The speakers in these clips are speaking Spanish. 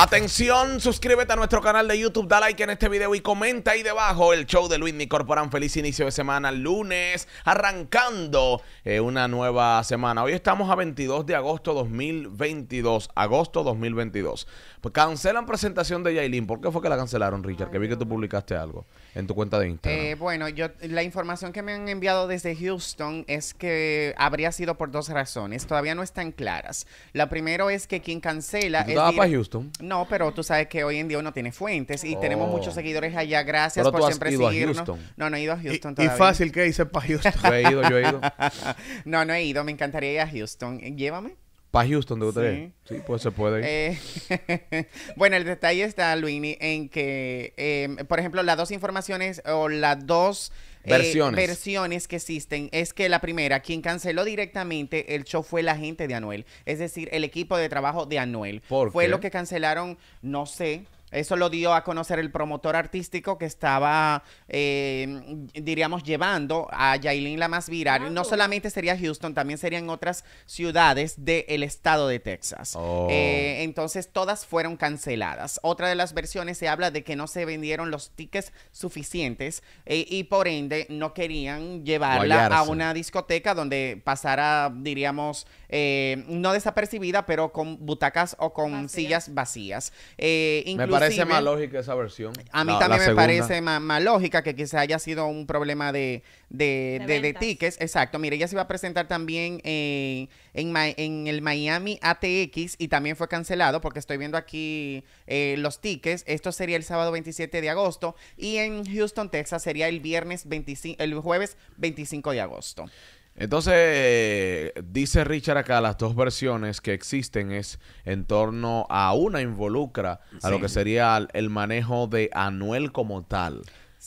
Atención, suscríbete a nuestro canal de YouTube, da like en este video y comenta ahí debajo el show de Luis corporan. Feliz inicio de semana, lunes, arrancando eh, una nueva semana. Hoy estamos a 22 de agosto 2022, agosto 2022. Pues cancelan presentación de Yailin. ¿Por qué fue que la cancelaron, Richard? que vi que tú publicaste algo en tu cuenta de Instagram. Eh, bueno, yo la información que me han enviado desde Houston es que habría sido por dos razones, todavía no están claras. La primero es que quien cancela... es para Houston? No, pero tú sabes que hoy en día uno tiene fuentes y tenemos oh. muchos seguidores allá. Gracias por siempre seguirnos. No, no he ido a Houston y, todavía. Y fácil que hice para Houston. yo he ido, yo he ido. no, no he ido. Me encantaría ir a Houston. Eh, llévame. Para Houston, de ustedes. Sí. sí, pues se puede. Ir. Eh, bueno, el detalle está, Luini, en que, eh, por ejemplo, las dos informaciones o las dos eh, versiones. versiones que existen es que la primera, quien canceló directamente el show fue la gente de Anuel, es decir, el equipo de trabajo de Anuel. ¿Por fue lo que cancelaron, no sé, eso lo dio a conocer el promotor artístico que estaba, em, diríamos, llevando a Yailin la más viral. No solamente sería Houston, también serían otras ciudades del estado de Texas. Oh. Eh, entonces, todas fueron canceladas. Otra de las versiones se habla de que no se vendieron los tickets suficientes eh, y por ende no querían llevarla a una discoteca donde pasara, diríamos, eh, no desapercibida, pero con butacas o con sillas vacías. incluso parece más lógica esa versión. A mí también me parece más, lógica que quizá haya sido un problema de, tickets. Exacto. Mire, ella se iba a presentar también eh, en, el Miami ATX y también fue cancelado porque estoy viendo aquí eh, los tickets. Esto sería el sábado 27 de agosto y en Houston, Texas sería el viernes 25, el jueves 25 de agosto. Entonces, eh, dice Richard acá, las dos versiones que existen es en torno a una involucra a lo que sería el manejo de Anuel como tal.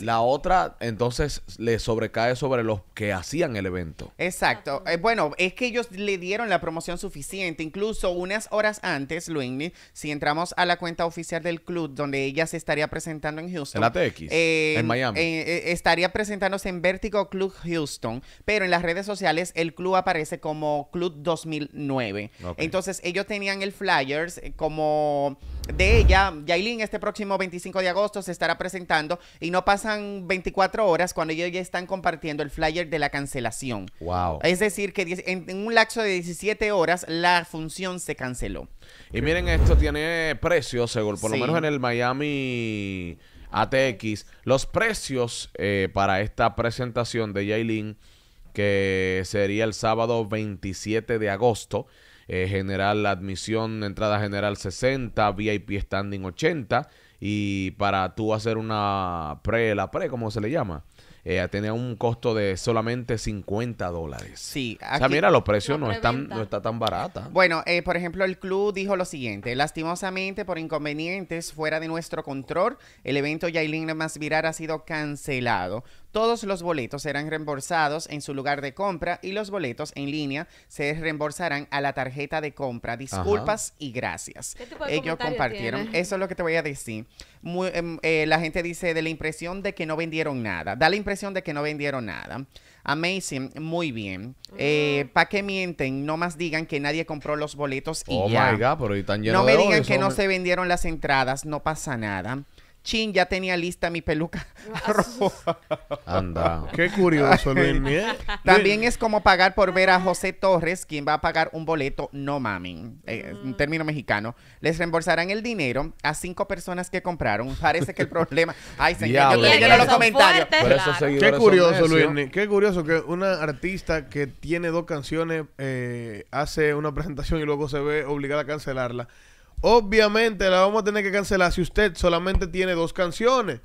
La otra, entonces, le sobrecae sobre los que hacían el evento. Exacto. Eh, bueno, es que ellos le dieron la promoción suficiente. Incluso unas horas antes, Luis, si entramos a la cuenta oficial del club, donde ella se estaría presentando en Houston. En la TX. en eh, Miami. Eh, estaría presentándose en Vertigo Club Houston. Pero en las redes sociales, el club aparece como Club 2009. Entonces, ellos tenían el flyers como de ella. Yailin, este próximo 25 de agosto se estará presentando y no pasan 24 horas cuando ellos ya están compartiendo el flyer de la cancelación. Wow. Es decir, que en, un lapso de 17 horas la función se canceló. Y miren, esto tiene precios, según por lo menos en el Miami ATX. Los precios eh, para esta presentación de Jaylin, que sería el sábado 27 de agosto. Eh, general, admisión, entrada general 60, VIP standing 80 y para tú hacer una pre, la pre, como se le llama, eh, tenía un costo de solamente 50 dólares. Sí. Aquí, a mira, los precios no están no está tan barata. Bueno, eh, por ejemplo, el club dijo lo siguiente. Lastimosamente, por inconvenientes fuera de nuestro control, el evento Yailin Masvirar ha sido cancelado. Todos los boletos serán reembolsados en su lugar de compra y los boletos en línea se reembolsarán a la tarjeta de compra. Disculpas y gracias. Ellos compartieron. Eso es lo que te voy a decir. Em, eh, la gente dice de la impresión de que no vendieron nada. Da la impresión de que no vendieron nada. Amazing, muy bien. Eh, ¿Para que mienten? No más digan que nadie compró los boletos y oh my God, están llenos No me digan que no se vendieron las entradas, no pasa nada chin, ya tenía lista mi peluca ah, Anda. Qué curioso, Luis. ¿eh? También es como pagar por ver a José Torres, quien va a pagar un boleto, no mami, eh, en un mm. término mexicano. Les reembolsarán el dinero a cinco personas que compraron. Parece que el problema... Ay, señor, yo los comentarios. Qué curioso, Luis. Qué curioso que una artista que tiene dos canciones eh, hace una presentación y luego se ve obligada a cancelarla. Obviamente la vamos a tener que cancelar si usted solamente tiene dos canciones.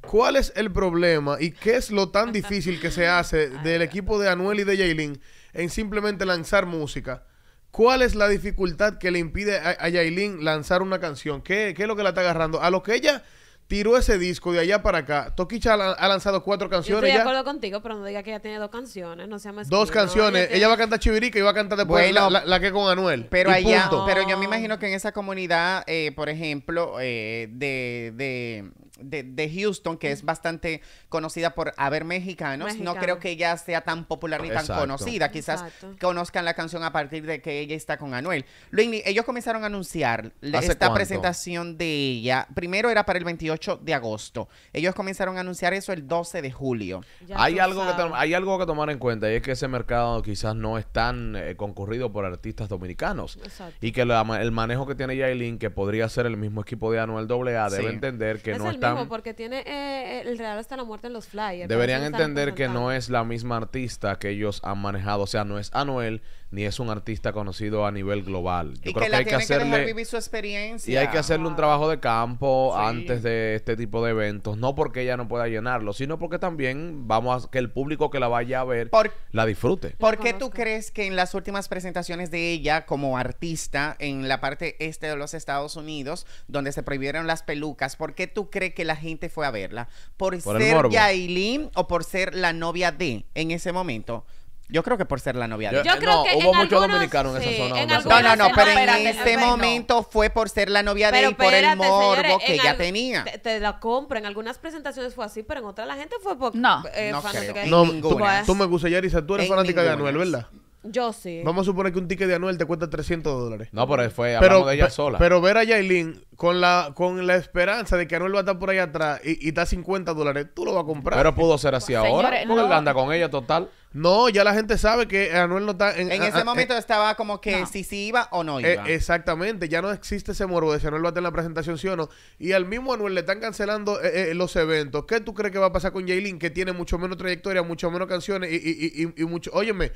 ¿Cuál es el problema y qué es lo tan difícil que se hace del equipo de Anuel y de Jaylin en simplemente lanzar música? ¿Cuál es la dificultad que le impide a, Jaylin lanzar una canción? ¿Qué, es lo que la está agarrando? A lo que ella tiró ese disco de allá para acá. Toquicha ha lanzado cuatro canciones. Yo estoy de acuerdo contigo, pero no diga que ella tiene dos canciones, no sea más. Dos canciones. Ella, va a cantar Chivirica y va a cantar después la, la, que con Anuel. Pero allá, pero yo me imagino que en esa comunidad, eh, por ejemplo, eh, de, de de, Houston, que es bastante conocida por haber mexicanos, no creo que ella sea tan popular ni tan conocida. Quizás conozcan la canción a partir de que ella está con Anuel. ellos comenzaron a anunciar esta presentación de ella. Primero era para el 28 de agosto. Ellos comenzaron a anunciar eso el 12 de julio. hay algo, que hay algo que tomar en cuenta y es que ese mercado quizás no es tan eh, concurrido por artistas dominicanos. Y que el manejo que tiene Yailin, que podría ser el mismo equipo de Anuel AA, debe entender que no está porque tiene eh, el Real hasta la muerte en los flyers. Deberían entender que no es la misma artista que ellos han manejado. O sea, no es Anuel ni es un artista conocido a nivel global. Yo creo que, hay que hacerle. su experiencia. Y hay que hacerle un trabajo de campo antes de este tipo de eventos. No porque ella no pueda llenarlo, sino porque también vamos a que el público que la vaya a ver la disfrute. ¿Por qué tú crees que en las últimas presentaciones de ella como artista en la parte este de los Estados Unidos, donde se prohibieron las pelucas, ¿por qué tú crees que la gente fue a verla. Por, ser Yailin o por ser la novia de en ese momento. Yo creo que por ser la novia de. Yo creo no, que hubo muchos dominicanos en esa zona. no, no, no, pero en ese momento fue por ser la novia de él, por el morbo que ya tenía. Te, te, la compro. En algunas presentaciones fue así, pero en otras la gente fue por. No, eh, no no, pues, tú, me gusta, Yarisa, tú eres fanática de Anuel, ¿verdad? Yo sí. Vamos a suponer que un ticket de Anuel te cuesta 300 dólares. No, pero fue hablando pero, ella sola. Pero ver a Yailin con la, con la esperanza de que Anuel va a estar por ahí atrás y, está 50 dólares, tú lo vas a comprar. Pero pudo ser así ahora. Porque no. anda con ella total. No, ya la gente sabe que Anuel no está en... En ese momento eh, estaba como que si sí iba o no eh, iba. exactamente, ya no existe ese morbo de si Anuel va a estar en la presentación, sí o no. Y al mismo Anuel le están cancelando eh, los eventos. ¿Qué tú crees que va a pasar con Jaylin, que tiene mucho menos trayectoria, mucho menos canciones y, y, y, y mucho... Óyeme,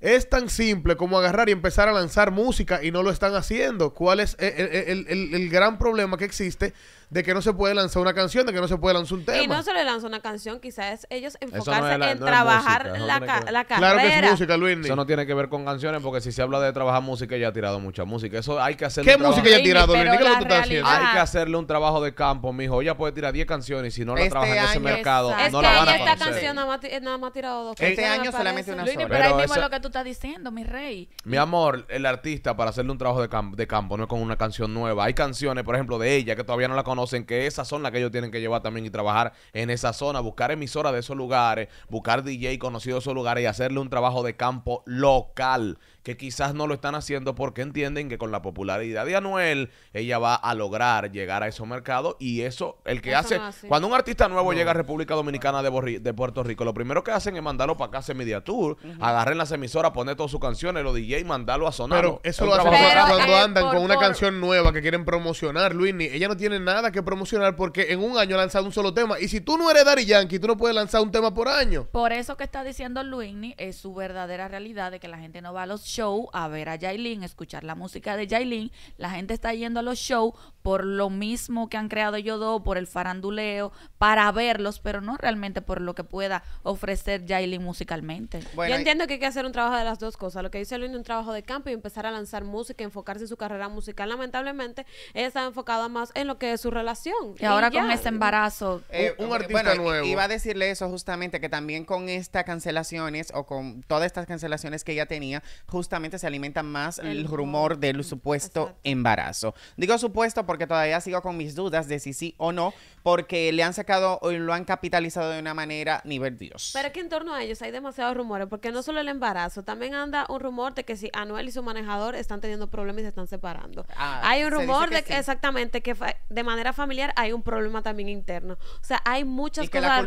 es tan simple como agarrar y empezar a lanzar música y no lo están haciendo. ¿Cuál es eh, eh, eh, el, el, el, gran problema que existe de que no se puede lanzar una canción, de que no se puede lanzar un tema. Y no se le lanza una canción, quizás ellos enfocarse en trabajar la, canción. carrera. Claro que es música, Luis. Eso no tiene que ver con canciones, porque si se habla de trabajar música, ella ha tirado mucha música. Eso hay que hacerle ¿Qué música ella ha tirado, Luis? ¿Qué es lo que tú estás haciendo? Hay que hacerle un trabajo de campo, mijo. Ella puede tirar 10 canciones y si no la este trabaja en ese mercado, no la van a conocer. esta canción nada más, eh, nada más tirado dos Este año solamente una sola. Pero ahí mismo lo que tú estás diciendo, mi rey. Mi amor, el artista para hacerle un trabajo de campo no es con una canción nueva. Hay canciones, por ejemplo, de ella que todavía no la conocen conocen que esas son las que ellos tienen que llevar también y trabajar en esa zona, buscar emisoras de esos lugares, buscar DJ conocidos de esos lugares y hacerle un trabajo de campo local que quizás no lo están haciendo porque entienden que con la popularidad de Anuel ella va a lograr llegar a esos mercados y eso, el que hace, cuando un artista nuevo llega a República Dominicana de, Puerto Rico, lo primero que hacen es mandarlo para acá a Media Tour, agarren las emisoras, poner todas sus canciones, los DJ y mandarlo a sonar. Pero eso lo hacen cuando eh, andan con una canción nueva que quieren promocionar, Luis, ella no tiene nada que promocionar porque en un año ha lanzado un solo tema y si tú no eres Daddy Yankee, tú no puedes lanzar un tema por año. Por eso que está diciendo Luis, es su verdadera realidad de que la gente no va a los show a ver a Yailin, escuchar la música de Yailin. La gente está yendo a los shows por lo mismo que han creado dos, por el faranduleo, para verlos, pero no realmente por lo que pueda ofrecer Yailin musicalmente. Yo entiendo que hay que hacer un trabajo de las dos cosas. Lo que dice Luis, un trabajo de campo y empezar a lanzar música, enfocarse en su carrera musical. Lamentablemente, ella está enfocada más en lo que es su relación. Y, ahora con ese embarazo. Eh, un, artista bueno, nuevo. Iba a decirle eso justamente, que también con estas cancelaciones o con todas estas cancelaciones que ella tenía, justamente justamente se alimenta más el, rumor del supuesto embarazo. Digo supuesto porque todavía sigo con mis dudas de si sí o no, porque le han sacado o lo han capitalizado de una manera nivel Dios. Pero es que en torno a ellos hay demasiados rumores, porque no solo el embarazo, también anda un rumor de que si Anuel y su manejador están teniendo problemas y se están separando. Ah, hay un rumor de que exactamente que de manera familiar hay un problema también interno. O sea, hay muchas cosas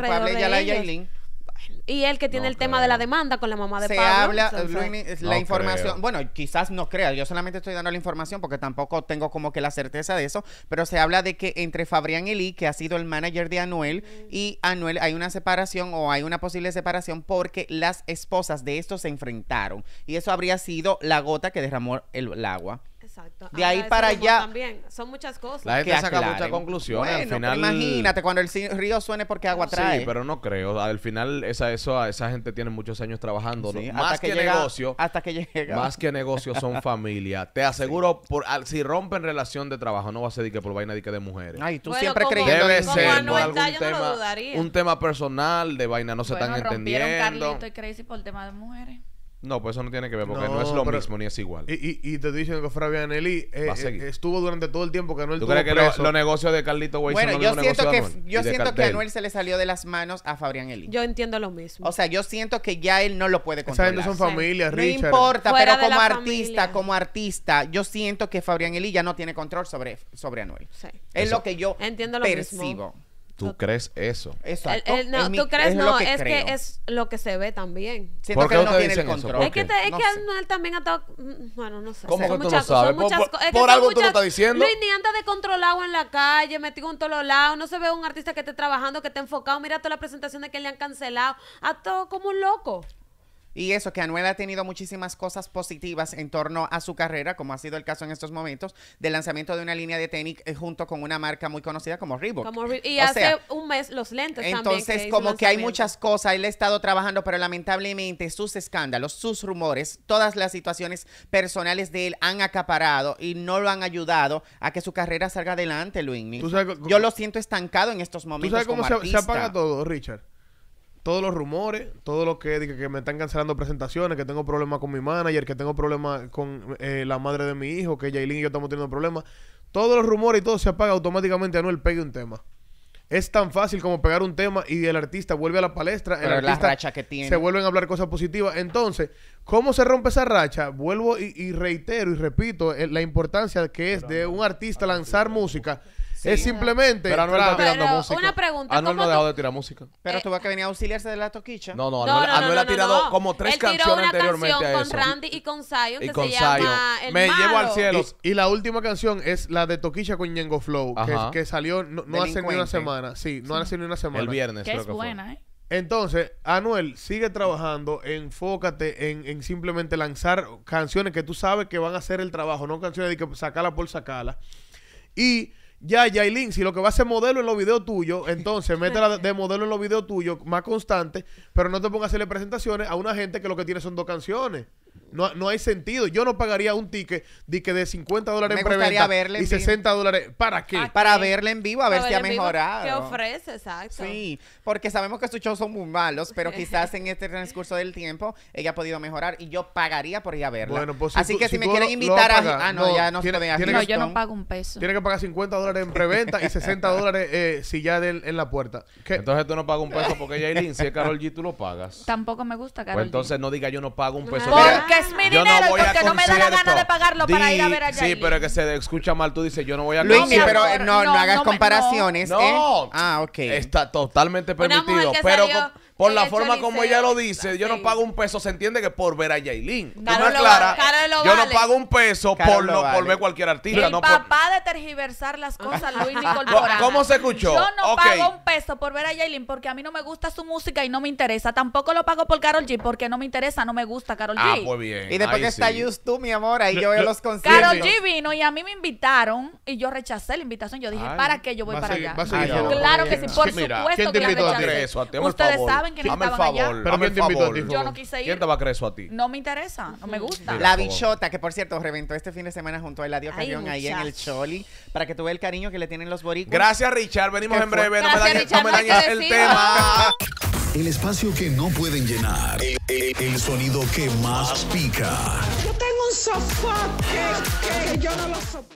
y él que tiene el tema de la demanda con la mamá de se Habla, la información, bueno, quizás no crea, yo solamente estoy dando la información porque tampoco tengo como que la certeza de eso, pero se habla de que entre Fabrián Eli, que ha sido el manager de Anuel, mm. y Anuel hay una separación o hay una posible separación porque las esposas de estos se enfrentaron. Y eso habría sido la gota que derramó el agua. De ahí para allá. También. Son muchas cosas. La gente saca muchas conclusiones. al final... Imagínate, cuando el río suene porque agua trae. Sí, pero no creo. Al final, esa, eso, esa gente tiene muchos años trabajando. Más que, negocio. Hasta que llega. Más que negocio son familia. Te aseguro, por, si rompen relación de trabajo, no va a ser que por vaina de que de mujeres. Ay, tú siempre creías. que Debe ser algún tema, un tema personal de vaina, no se están entendiendo. Carlito y Crazy por tema de mujeres. No, pues eso no tiene que ver, porque no, es lo mismo ni es igual. Y, y, te estoy que Fabián Elí eh, eh, estuvo durante todo el tiempo que Anuel ¿Tú crees que los negocios de Carlito Weiss Bueno, yo siento, que, yo siento que Anuel se le salió de las manos a Fabián Elí Yo entiendo lo mismo. O sea, yo siento que ya él no lo puede controlar. Esa gente son familias, Richard. No importa, pero como artista, como artista, yo siento que Fabián Elí ya no tiene control sobre, sobre Anuel. Es lo que yo entiendo percibo. ¿Tú crees eso? Exacto. no, tú crees, no, es que es lo que se ve también. Siento ¿Por qué no tiene el control. Es que, te, es que Anuel también ha estado... Bueno, no sé. ¿Cómo que tú lo sabes? Por, por, por algo tú lo estás diciendo. Luis ni anda controlado en la calle, metido en todos los lados. No se ve un artista que esté trabajando, que esté enfocado. Mira todas las presentaciones que le han cancelado. Ha todo como un loco. Y eso, que Anuel ha tenido muchísimas cosas positivas en torno a su carrera, como ha sido el caso en estos momentos, del lanzamiento de una línea de tenis eh, junto con una marca muy conocida como Reebok. y hace un mes los lentes Entonces, también Entonces, como que hay muchas cosas, él ha estado trabajando, pero lamentablemente sus escándalos, sus rumores, todas las situaciones personales de él han acaparado y no lo han ayudado a que su carrera salga adelante, Luis. Yo lo siento estancado en estos momentos. ¿Tú sabes cómo se apaga todo, Richard? todos los rumores, todo lo que, me están cancelando presentaciones, que tengo problemas con mi manager, que tengo problemas con eh, la madre de mi hijo, que Jailin y yo estamos teniendo problemas. Todos los rumores y todo se apaga automáticamente. a el pegue un tema. Es tan fácil como pegar un tema y el artista vuelve a la palestra. el artista que tiene. Se vuelven a hablar cosas positivas. Entonces, ¿cómo se rompe esa racha? Vuelvo y, reitero y repito eh, la importancia que es de un artista lanzar música es simplemente. Pero Anuel está tirando música. Una pregunta. Anuel no ha dejado de tirar música. Pero eh, tú vas que venía a auxiliarse de la toquicha. No, no, Anuel, ha tirado como tres canciones anteriormente eso. Con Randy y con Zion. Y que con se Llama el Me llevo al cielo. Y, la última canción es la de Toquicha con Yengo Flow, que, salió no, hace ni una semana. Sí, no hace ni una semana. El viernes, que es buena, ¿eh? Entonces, Anuel, sigue trabajando, enfócate en, en, simplemente lanzar canciones que tú sabes que van a hacer el trabajo, no canciones de que sacala por sacala. Y ya, Yailin, si lo que va a ser modelo en los videos tuyos, entonces métela de modelo en los videos tuyos más constante, pero no te pongas a hacerle presentaciones a una gente que lo que tiene son dos canciones. No, hay sentido. Yo no pagaría un ticket de, que de 50 dólares en preventa verle y 60 dólares. ¿Para qué? Para verle en vivo, a ver, si ha mejorado. ¿Qué ofrece? Exacto. Sí, porque sabemos que estos shows son muy malos, pero quizás en este transcurso del tiempo ella ha podido mejorar y yo pagaría por ir a verla. Bueno, pues, Así que si, me quieren invitar a... Ah, no, ya no tiene, se No, yo no pago un peso. Tiene que pagar 50 dólares en preventa y 60 dólares eh, si ya en la puerta. ¿Qué? Entonces tú no pagas un peso porque Jailin, si es Carol G, tú lo pagas. Tampoco me gusta Carol pues Entonces no diga yo no pago un peso. ¿Por es mi dinero no voy porque no me da la gana de pagarlo para ir a ver a Yailin. Sí, pero que se escucha mal, tú dices, yo no voy a Sí, no, pero eh, no, no, no hagas comparaciones, ¿eh? No. Ah, ok. Está totalmente permitido, pero... Salió, por la forma como ella lo dice, yo no pago un peso, se entiende que por ver a Yailin. Claro una clara, yo no pago un peso por, no ver cualquier artista. El papá de tergiversar las cosas, Luis Nicolás. ¿Cómo se escuchó? Yo no pago un peso por ver a Yailin porque a mí no me gusta su música y no me interesa. Tampoco lo pago por Carol G porque no me interesa, no me gusta Carol G. Ah, muy pues bien. Y después que está YouTube mi amor, ahí yo veo los conciertos. Carol G vino y a mí me invitaron y yo rechacé la invitación. Yo dije, ¿para qué yo voy para allá? Claro que sí, por supuesto que Ustedes saben Dame el favor. Pero ¿quién te invitó Yo no quise ir. ¿Quién te va a creer eso a ti? No me interesa, no me gusta. La bichota, que por cierto, reventó este fin de semana junto a Eladio cayón Carrión ahí en el Choli, para que tú veas el cariño que le tienen los boricuas. Gracias, Richard. Venimos en breve. No me dañes, el tema. El espacio que no pueden llenar. El, el- sonido que más pica. Yo tengo un sofá que, yo no lo soporto.